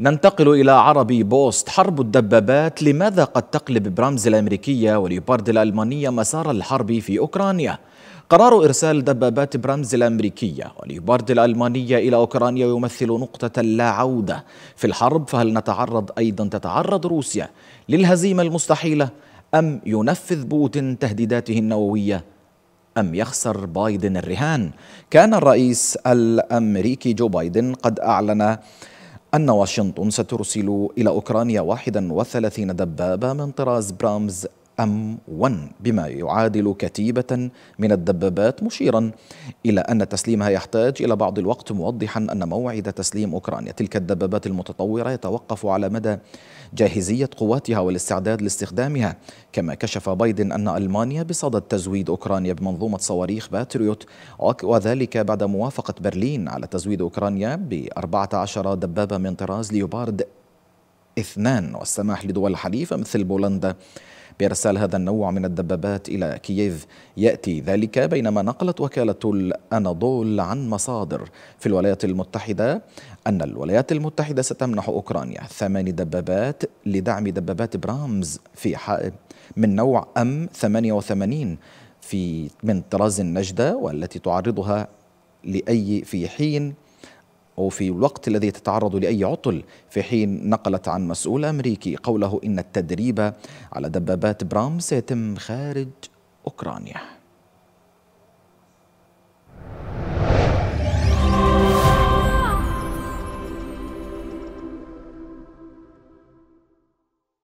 ننتقل إلى عربي بوست حرب الدبابات لماذا قد تقلب برامز الأمريكية وليوبارد الألمانية مسار الحرب في أوكرانيا قرار إرسال دبابات برامز الأمريكية وليوبارد الألمانية إلى أوكرانيا يمثل نقطة لا عودة في الحرب فهل نتعرض أيضا تتعرض روسيا للهزيمة المستحيلة أم ينفذ بوتين تهديداته النووية أم يخسر بايدن الرهان كان الرئيس الأمريكي جو بايدن قد أعلن أن واشنطن سترسل إلى أوكرانيا 31 دبابة من طراز برامز أم 1 بما يعادل كتيبة من الدبابات مشيرا إلى أن تسليمها يحتاج إلى بعض الوقت موضحا أن موعد تسليم أوكرانيا تلك الدبابات المتطورة يتوقف على مدى جاهزية قواتها والاستعداد لاستخدامها كما كشف بايدن أن ألمانيا بصدد تزويد أوكرانيا بمنظومة صواريخ باتريوت وذلك بعد موافقة برلين على تزويد أوكرانيا ب 14 دبابة من طراز ليوبارد اثنان والسماح لدول حليفة مثل بولندا بإرسال هذا النوع من الدبابات إلى كييف يأتي ذلك بينما نقلت وكالة الأناضول عن مصادر في الولايات المتحدة أن الولايات المتحدة ستمنح أوكرانيا ثمان دبابات لدعم دبابات برامز في من نوع أم 88 في من طراز النجدة والتي تعرضها لأي في حين أو في الوقت الذي تتعرض لأي عطل في حين نقلت عن مسؤول أمريكي قوله إن التدريب على دبابات برام سيتم خارج أوكرانيا